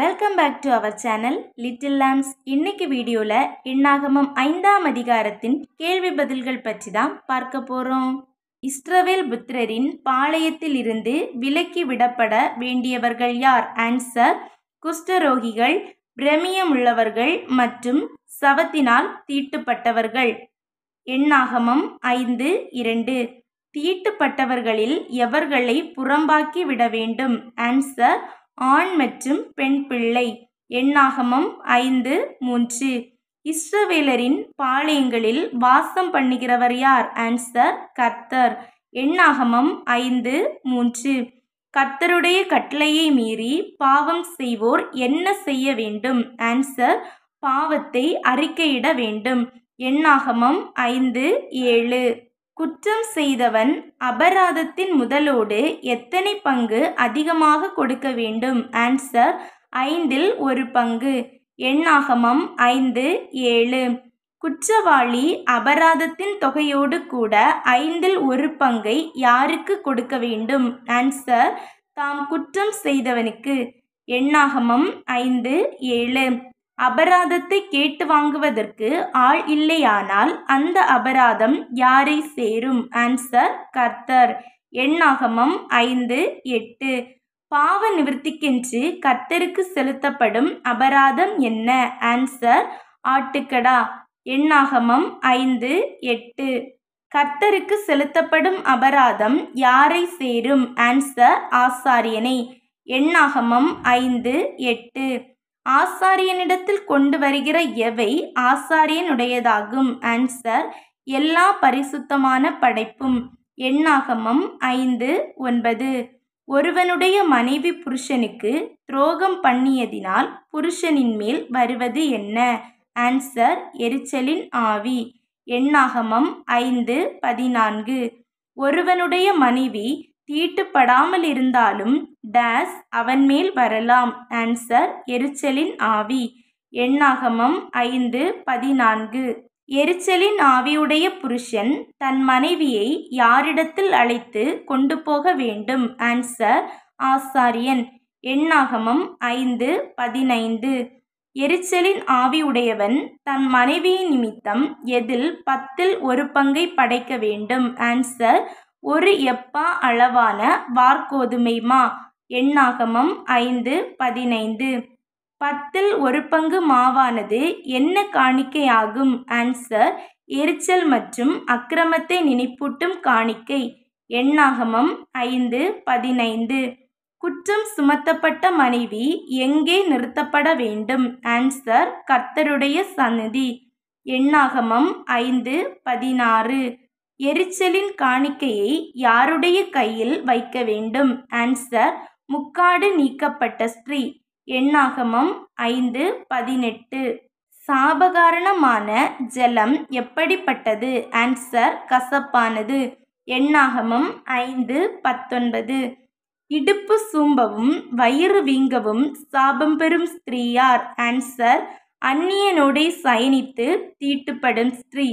welcome back to our channel little lambs இன்னைக்கு வீடியோவில் எண்ணாகமம் ஐந்தாம் அதிகாரத்தின் கேள்வி பதில்கள் பற்றி தான் பார்க்க போகிறோம் இஸ்ரவேல் புத்திரரின் பாளையத்தில் இருந்து விலக்கி விடப்பட வேண்டியவர்கள் யார் ஆன்சர் குஷ்டரோகிகள் பிரமியம் உள்ளவர்கள் மற்றும் சவத்தினால் தீட்டுப்பட்டவர்கள் எண்ணாகமம் ஐந்து இரண்டு தீட்டுப்பட்டவர்களில் எவர்களை புறம்பாக்கி விட வேண்டும் ஆன்சர் ஆண் மற்றும் பெண் பிள்ளை எண்ணாகமம் ஐந்து மூன்று இஸ்ரவேலரின் பாளையங்களில் வாசம் பண்ணுகிறவர் யார் ஆன்சர் கர்த்தர் எண்ணாகமம் ஐந்து மூன்று கர்த்தருடைய கட்டளையை மீறி பாவம் செய்வோர் என்ன செய்ய வேண்டும் ஆன்சர் பாவத்தை அறிக்கையிட வேண்டும் எண்ணாகமம் ஐந்து ஏழு குற்றம் செய்தவன் அபராதத்தின் முதலோடு எத்தனை பங்கு அதிகமாக கொடுக்க வேண்டும் ஆன்சர் ஐந்தில் ஒரு பங்கு எண்ணாகமம் ஐந்து ஏழு குற்றவாளி அபராதத்தின் தொகையோடு கூட ஐந்தில் ஒரு பங்கை யாருக்கு கொடுக்க வேண்டும் ஆன்சர் தாம் குற்றம் செய்தவனுக்கு எண்ணாகமம் ஐந்து ஏழு அபராதத்தை கேட்டு வாங்குவதற்கு ஆள் இல்லையானால் அந்த அபராதம் யாரை சேரும் ஆன்சர் கர்த்தர் எண்ணாகமம் ஐந்து எட்டு பாவ நிவர்த்திக்கென்று கர்த்தருக்கு செலுத்தப்படும் அபராதம் என்ன ஆன்சர் ஆட்டுக்கடா எண்ணாகமம் ஐந்து எட்டு கர்த்தருக்கு செலுத்தப்படும் அபராதம் யாரை சேரும் ஆன்சர் ஆசாரியனை எண்ணாகமம் ஐந்து எட்டு ஆசாரியனிடத்தில் கொண்டு வருகிற எவை ஆசாரியனுடையதாகும் ஆன்சர் எல்லா பரிசுத்தமான படைப்பும் எண்ணாகமம் ஐந்து ஒன்பது ஒருவனுடைய மனைவி புருஷனுக்கு துரோகம் பண்ணியதினால் புருஷனின் மேல் வருவது என்ன ஆன்சர் எரிச்சலின் ஆவி எண்ணாகமம் ஐந்து பதினான்கு ஒருவனுடைய மனைவி தீட்டுப்படாமல் இருந்தாலும் டேஸ் அவன் மேல் வரலாம் ஆன்சர் எரிச்சலின் ஆவி எண்ணாகமம் ஐந்து பதினான்கு எரிச்சலின் ஆவியுடைய புருஷன் தன் மனைவியை யாரிடத்தில் அழைத்து கொண்டு போக வேண்டும் ஆன்சர் ஆசாரியன் எண்ணாகமம் ஐந்து பதினைந்து எரிச்சலின் ஆவியுடையவன் தன் மனைவியின் நிமித்தம் எதில் பத்தில் ஒரு பங்கை படைக்க வேண்டும் ஆன்சர் ஒரு எப்பா அளவான வார்கோதுமை மா எண்ணாகமம் ஐந்து பதினைந்து பத்தில் ஒரு பங்கு மாவானது என்ன காணிக்கையாகும் ஆன்சர் எரிச்சல் மற்றும் அக்கிரமத்தை நினைப்பூட்டும் காணிக்கை எண்ணாகமம் ஐந்து பதினைந்து குற்றம் சுமத்தப்பட்ட மனைவி எங்கே நிறுத்தப்பட வேண்டும் ஆன்சர் கர்த்தருடைய சன்னதி எண்ணாகமம் ஐந்து பதினாறு எரிச்சலின் காணிக்கையை யாருடைய கையில் வைக்க வேண்டும் ஆன்சர் முக்காடு நீக்கப்பட்ட ஸ்ரீ எண்ணாகமம் ஐந்து பதினெட்டு சாபகாரணமான ஜலம் எப்படிப்பட்டது ஆன்சர் கசப்பானது எண்ணாகமம் ஐந்து பத்தொன்பது இடுப்பு சூம்பவும் வயிறு வீங்கவும் சாபம் பெறும் ஸ்திரீயார் ஆன்சர் அந்நியனோடே சயனித்து தீட்டுப்படும் ஸ்திரீ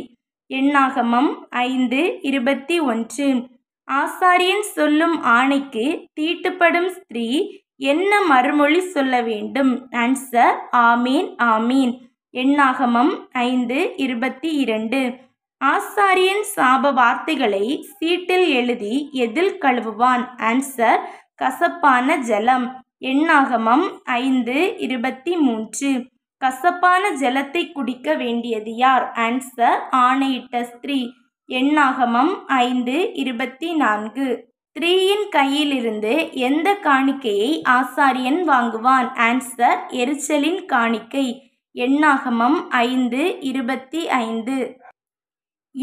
எண்ணாகமம் ஐந்து இருபத்தி ஒன்று ஆசாரியன் சொல்லும் ஆணைக்கு தீட்டுப்படும் ஸ்திரீ என்ன மறுமொழி சொல்ல வேண்டும் ஆன்சர் ஆமீன் ஆமீன் எண்ணாகமம் ஐந்து இருபத்தி இரண்டு ஆசாரியன் சாப வார்த்தைகளை சீட்டில் எழுதி எதில் கழுவுவான் ஆன்சர் கசப்பான ஜலம் எண்ணாகமம் ஐந்து இருபத்தி மூன்று கசப்பான ஜலத்தை குடிக்க வேண்டியது யார் ஆன்சர் ஆணையிட்ட ஸ்திரீ எண்ணாகமம் ஐந்து இருபத்தி நான்கு ஸ்திரீயின் கையிலிருந்து எந்த காணிக்கையை ஆசாரியன் வாங்குவான் ஆன்சர் எரிச்சலின் காணிக்கை எண்ணாகமம் ஐந்து இருபத்தி ஐந்து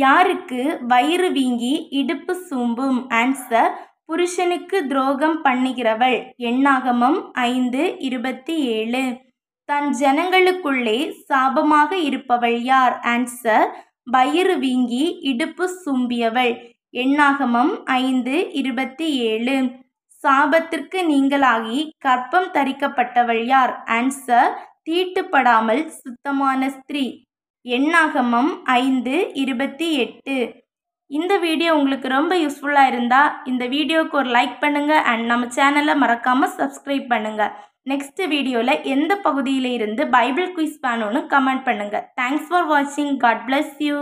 யாருக்கு வயிறு வீங்கி இடுப்பு சூம்பும் ஆன்சர் புருஷனுக்கு துரோகம் பண்ணுகிறவள் எண்ணாகமம் ஐந்து இருபத்தி ஏழு தன் ஜனங்களுக்குள்ளே சாபமாக இருப்பவள் யார் ஆன்சர் வயிறு வீங்கி இடுப்பு சும்பியவள் எண்ணாகமம் ஐந்து இருபத்தி ஏழு சாபத்திற்கு நீங்களாகி கற்பம் தரிக்கப்பட்டவள் யார் ஆன்சர் தீட்டுப்படாமல் சுத்தமான ஸ்திரீ எண்ணாகமம் ஐந்து இருபத்தி எட்டு இந்த வீடியோ உங்களுக்கு ரொம்ப யூஸ்ஃபுல்லாக இருந்தால் இந்த வீடியோவுக்கு ஒரு லைக் பண்ணுங்கள் அண்ட் நம்ம சேனலை மறக்காமல் சப்ஸ்கிரைப் பண்ணுங்கள் நெக்ஸ்ட் வீடியோவில் எந்த பகுதியில் இருந்து பைபிள் குயிஸ் வேணும்னு கமெண்ட் பண்ணுங்கள் தேங்க்ஸ் ஃபார் வாட்சிங் காட் பிளஸ் யூ